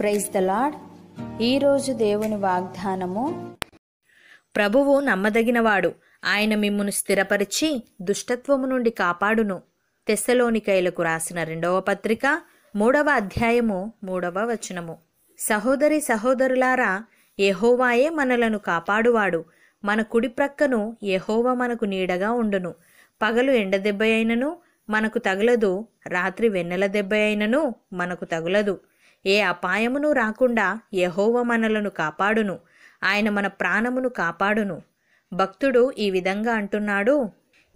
praise the lord ఈరోజు దేవుని వాగ్దానము ప్రభువు నమ్మదగినవాడు ఆయన మిమ్మును స్థిరపరిచి దుష్టత్వము నుండి కాపాడును తెస్సలోనికైలకు రాసిన రెండవ పత్రిక మూడవ అధ్యాయము మూడవ వచనము సహోదరి సహోదరులారా యహోవాయే మనలను కాపాడువాడు మన కుడి ప్రక్కను యహోవా మనకు నీడగా ఉండును పగలు ఎండ దెబ్బ అయినను మనకు తగులదు రాత్రి వెన్నెల దెబ్బ అయినను మనకు తగులదు ఏ అపాయమును రాకుండా యహోవ మనలను కాపాడును ఆయన మన ప్రాణమును కాపాడును భక్తుడు ఈ విధంగా అంటున్నాడు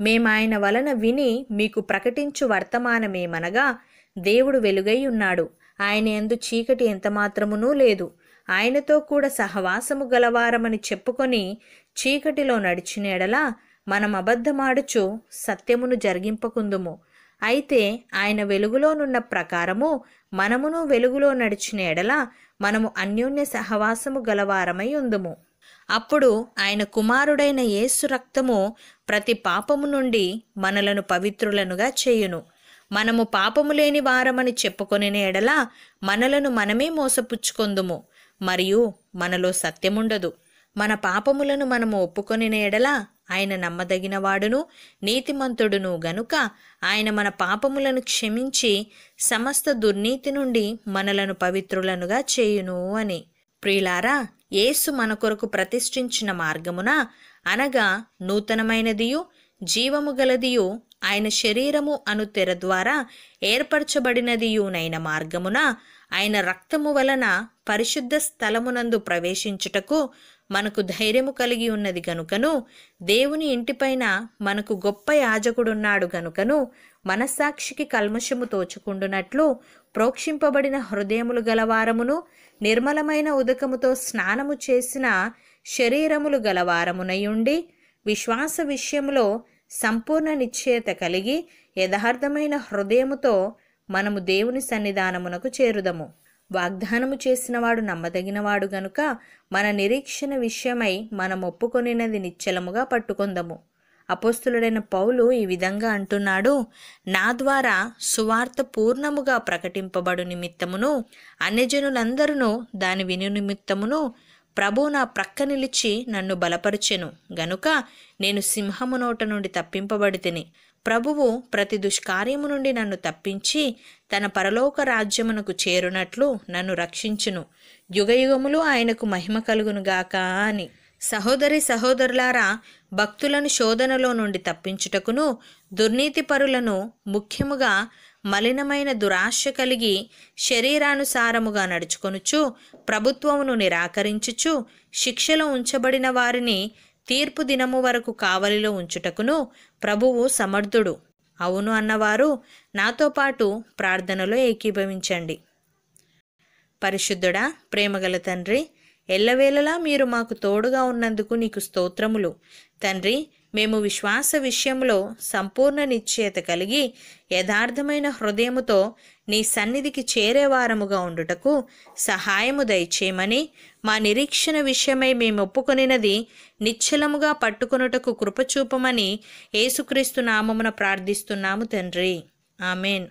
మేమాయన వలన విని మీకు ప్రకటించు వర్తమానమేమనగా దేవుడు వెలుగై ఉన్నాడు ఆయన ఎందు చీకటి ఎంతమాత్రమునూ లేదు ఆయనతో కూడా సహవాసము గలవారమని చెప్పుకొని చీకటిలో నడిచినేడలా మనం అబద్ధమాడుచు సత్యమును జరిగింపకుందుము అయితే ఆయన వెలుగులోనున్న ప్రకారము మనమును వెలుగులో నడిచిన ఎడల మనము అన్యోన్య సహవాసము గలవారమై ఉందుము అప్పుడు ఆయన కుమారుడైన యేసు రక్తము ప్రతి పాపము నుండి మనలను పవిత్రులనుగా చేయును మనము పాపము లేని వారమని చెప్పుకొని ఎడల మనలను మనమే మోసపుచ్చుకొందుము మరియు మనలో సత్యముండదు మన పాపములను మనము ఒప్పుకొని ఎడల ఆయన నమ్మదగినవాడును నీతిమంతుడును గనుక ఆయన మన పాపములను క్షమించి సమస్త దుర్నీతి నుండి మనలను పవిత్రులనుగా చేయును అని ప్రియులారా యేసు మన కొరకు ప్రతిష్ఠించిన మార్గమున అనగా నూతనమైనదియు జీవము గలదియు ఆయన శరీరము అను తెర ద్వారా ఏర్పరచబడినదియునైన మార్గమున ఆయన రక్తము వలన పరిశుద్ధ స్థలమునందు ప్రవేశించుటకు మనకు ధైర్యము కలిగి ఉన్నది గనుకను దేవుని ఇంటిపైన మనకు గొప్ప యాజకుడున్నాడు గనుకను మనస్సాక్షికి కల్మషము తోచుకుండునట్లు ప్రోక్షింపబడిన హృదయములు గలవారమును నిర్మలమైన ఉదకముతో స్నానము చేసిన శరీరములు గలవారమునయుండి విశ్వాస విషయంలో సంపూర్ణ నిశ్చయత కలిగి యథార్థమైన హృదయముతో మనము దేవుని సన్నిధానమునకు చేరుదము వాగ్దానము చేసినవాడు నమ్మదగినవాడు గనుక మన నిరీక్షణ విషయమై మనం ఒప్పుకొనినది నిశ్చలముగా పట్టుకుందము అపోస్తులుడైన పౌలు ఈ విధంగా అంటున్నాడు నా ద్వారా సువార్త పూర్ణముగా ప్రకటింపబడు నిమిత్తమును అన్యజనులందరూ దాని విని నిమిత్తమును ప్రభు నా ప్రక్క నిలిచి నన్ను బలపరిచెను గనుక నేను సింహము నోట నుండి తప్పింపబడి తిని ప్రభువు ప్రతి దుష్కార్యము నుండి నన్ను తప్పించి తన పరలోక రాజ్యమునకు చేరునట్లు నన్ను రక్షించును యుగయుగములు ఆయనకు మహిమ కలుగునుగాక అని సహోదరి సహోదరులారా భక్తులను శోధనలో నుండి తప్పించుటకును దుర్నీతి పరులను ముఖ్యముగా మలినమైన దురాశ కలిగి శరీరానుసారముగా నడుచుకొనుచు ప్రభుత్వమును నిరాకరించుచు శిక్షలో ఉంచబడిన వారిని తీర్పు దినము వరకు కావలిలో ఉంచుటకును ప్రభువు సమర్థుడు అవును అన్నవారు నాతో పాటు ప్రార్థనలో ఏకీభవించండి పరిశుద్ధుడా ప్రేమగల తండ్రి ఎల్లవేళలా మీరు మాకు తోడుగా ఉన్నందుకు నీకు స్తోత్రములు తండ్రి మేము విశ్వాస విషయంలో సంపూర్ణ నిశ్చయత కలిగి యథార్థమైన హృదయముతో నీ సన్నిధికి చేరేవారముగా ఉండుటకు సహాయము దయచేయమని మా నిరీక్షణ విషయమై మేము ఒప్పుకొనినది నిశ్చలముగా పట్టుకొనుటకు కృపచూపమని యేసుక్రీస్తు నామమున ప్రార్థిస్తున్నాము తండ్రి ఆమెన్